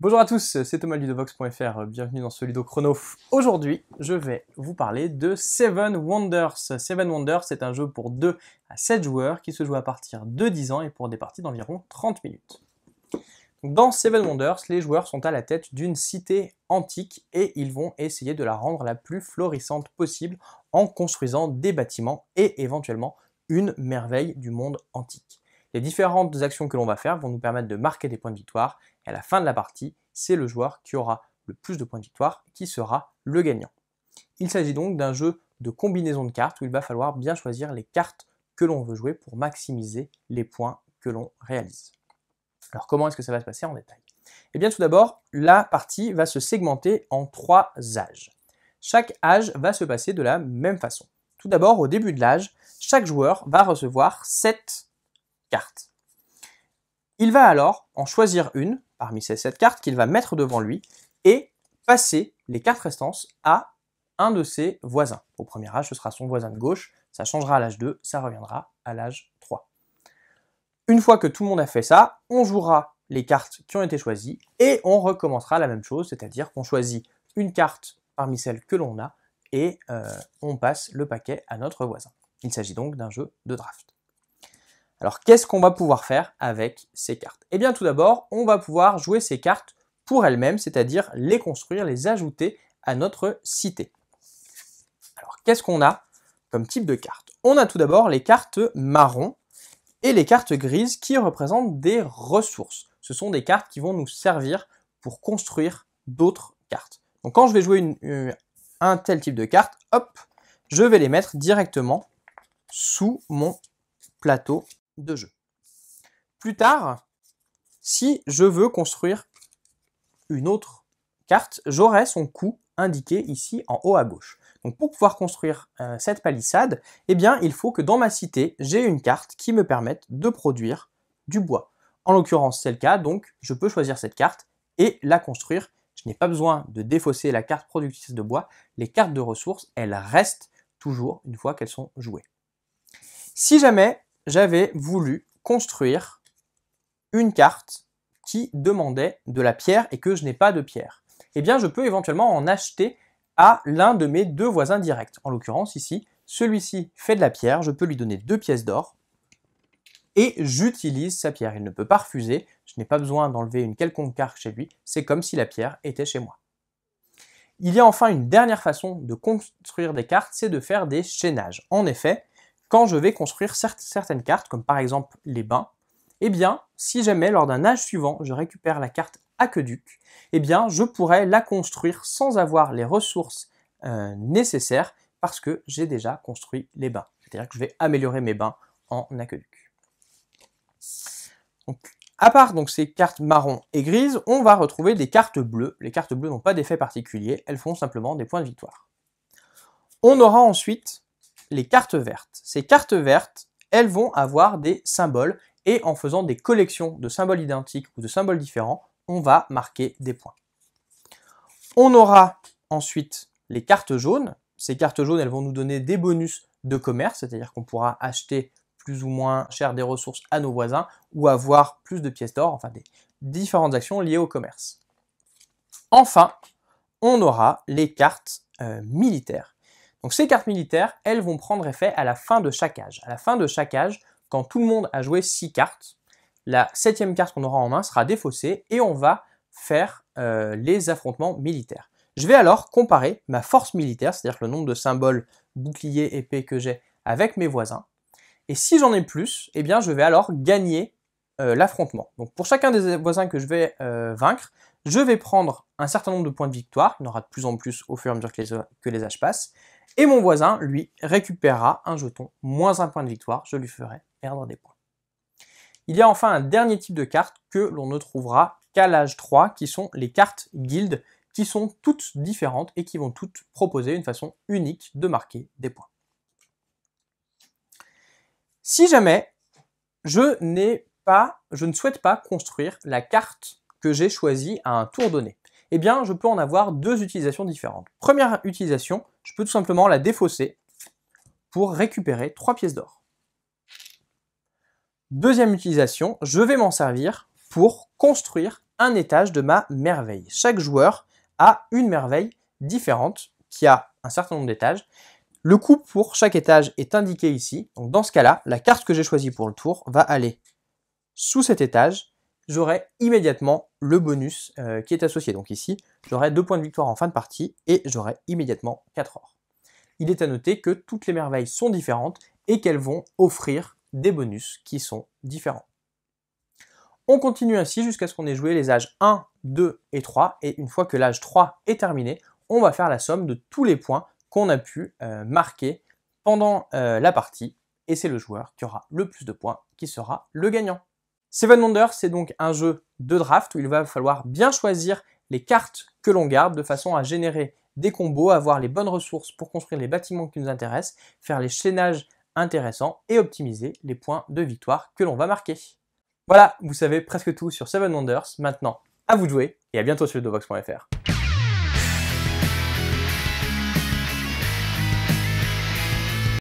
Bonjour à tous, c'est Thomas Ludovox.fr, euh, bienvenue dans ce Lido Chrono. Aujourd'hui, je vais vous parler de Seven Wonders. Seven Wonders, c'est un jeu pour 2 à 7 joueurs qui se joue à partir de 10 ans et pour des parties d'environ 30 minutes. Dans Seven Wonders, les joueurs sont à la tête d'une cité antique et ils vont essayer de la rendre la plus florissante possible en construisant des bâtiments et éventuellement une merveille du monde antique. Les différentes actions que l'on va faire vont nous permettre de marquer des points de victoire. Et à la fin de la partie, c'est le joueur qui aura le plus de points de victoire qui sera le gagnant. Il s'agit donc d'un jeu de combinaison de cartes où il va falloir bien choisir les cartes que l'on veut jouer pour maximiser les points que l'on réalise. Alors comment est-ce que ça va se passer en détail Eh bien tout d'abord, la partie va se segmenter en trois âges. Chaque âge va se passer de la même façon. Tout d'abord, au début de l'âge, chaque joueur va recevoir 7 carte. Il va alors en choisir une parmi ces sept cartes qu'il va mettre devant lui et passer les cartes restantes à un de ses voisins. Au premier âge, ce sera son voisin de gauche, ça changera à l'âge 2, ça reviendra à l'âge 3. Une fois que tout le monde a fait ça, on jouera les cartes qui ont été choisies et on recommencera la même chose, c'est-à-dire qu'on choisit une carte parmi celles que l'on a et euh, on passe le paquet à notre voisin. Il s'agit donc d'un jeu de draft. Alors qu'est-ce qu'on va pouvoir faire avec ces cartes Eh bien tout d'abord, on va pouvoir jouer ces cartes pour elles-mêmes, c'est-à-dire les construire, les ajouter à notre cité. Alors qu'est-ce qu'on a comme type de cartes On a tout d'abord les cartes marron et les cartes grises qui représentent des ressources. Ce sont des cartes qui vont nous servir pour construire d'autres cartes. Donc quand je vais jouer euh, un tel type de carte, hop, je vais les mettre directement sous mon plateau de jeu. Plus tard, si je veux construire une autre carte, j'aurai son coût indiqué ici en haut à gauche. Donc pour pouvoir construire euh, cette palissade, eh bien il faut que dans ma cité, j'ai une carte qui me permette de produire du bois. En l'occurrence c'est le cas, donc je peux choisir cette carte et la construire. Je n'ai pas besoin de défausser la carte productrice de bois, les cartes de ressources, elles restent toujours une fois qu'elles sont jouées. Si jamais j'avais voulu construire une carte qui demandait de la pierre et que je n'ai pas de pierre. Eh bien, je peux éventuellement en acheter à l'un de mes deux voisins directs. En l'occurrence, ici, celui-ci fait de la pierre, je peux lui donner deux pièces d'or, et j'utilise sa pierre. Il ne peut pas refuser, je n'ai pas besoin d'enlever une quelconque carte chez lui, c'est comme si la pierre était chez moi. Il y a enfin une dernière façon de construire des cartes, c'est de faire des chaînages. En effet, quand je vais construire certaines cartes, comme par exemple les bains, eh bien, si jamais lors d'un âge suivant, je récupère la carte aqueduc, eh bien, je pourrais la construire sans avoir les ressources euh, nécessaires parce que j'ai déjà construit les bains. C'est-à-dire que je vais améliorer mes bains en aqueduc. à part donc ces cartes marron et grises, on va retrouver des cartes bleues. Les cartes bleues n'ont pas d'effet particulier, elles font simplement des points de victoire. On aura ensuite les cartes vertes. Ces cartes vertes, elles vont avoir des symboles et en faisant des collections de symboles identiques ou de symboles différents, on va marquer des points. On aura ensuite les cartes jaunes. Ces cartes jaunes, elles vont nous donner des bonus de commerce, c'est-à-dire qu'on pourra acheter plus ou moins cher des ressources à nos voisins ou avoir plus de pièces d'or, enfin des différentes actions liées au commerce. Enfin, on aura les cartes euh, militaires. Donc ces cartes militaires, elles vont prendre effet à la fin de chaque âge. À la fin de chaque âge, quand tout le monde a joué 6 cartes, la septième carte qu'on aura en main sera défaussée et on va faire euh, les affrontements militaires. Je vais alors comparer ma force militaire, c'est-à-dire le nombre de symboles, boucliers, épées que j'ai avec mes voisins. Et si j'en ai plus, eh bien je vais alors gagner euh, l'affrontement. Donc pour chacun des voisins que je vais euh, vaincre, je vais prendre un certain nombre de points de victoire, il y en aura de plus en plus au fur et à mesure que les âges passent, et mon voisin, lui, récupérera un jeton, moins un point de victoire, je lui ferai perdre des points. Il y a enfin un dernier type de carte que l'on ne trouvera qu'à l'âge 3, qui sont les cartes guildes, qui sont toutes différentes et qui vont toutes proposer une façon unique de marquer des points. Si jamais je n'ai pas, je ne souhaite pas construire la carte que j'ai choisie à un tour donné eh bien je peux en avoir deux utilisations différentes. Première utilisation, je peux tout simplement la défausser pour récupérer trois pièces d'or. Deuxième utilisation, je vais m'en servir pour construire un étage de ma merveille. Chaque joueur a une merveille différente qui a un certain nombre d'étages. Le coût pour chaque étage est indiqué ici. Donc dans ce cas-là, la carte que j'ai choisie pour le tour va aller sous cet étage j'aurai immédiatement le bonus euh, qui est associé. Donc ici, j'aurai 2 points de victoire en fin de partie et j'aurai immédiatement 4 or. Il est à noter que toutes les merveilles sont différentes et qu'elles vont offrir des bonus qui sont différents. On continue ainsi jusqu'à ce qu'on ait joué les âges 1, 2 et 3, et une fois que l'âge 3 est terminé, on va faire la somme de tous les points qu'on a pu euh, marquer pendant euh, la partie, et c'est le joueur qui aura le plus de points qui sera le gagnant. Seven Wonders, c'est donc un jeu de draft où il va falloir bien choisir les cartes que l'on garde de façon à générer des combos, avoir les bonnes ressources pour construire les bâtiments qui nous intéressent, faire les chaînages intéressants et optimiser les points de victoire que l'on va marquer. Voilà, vous savez presque tout sur Seven Wonders. Maintenant, à vous de jouer et à bientôt sur Dovox.fr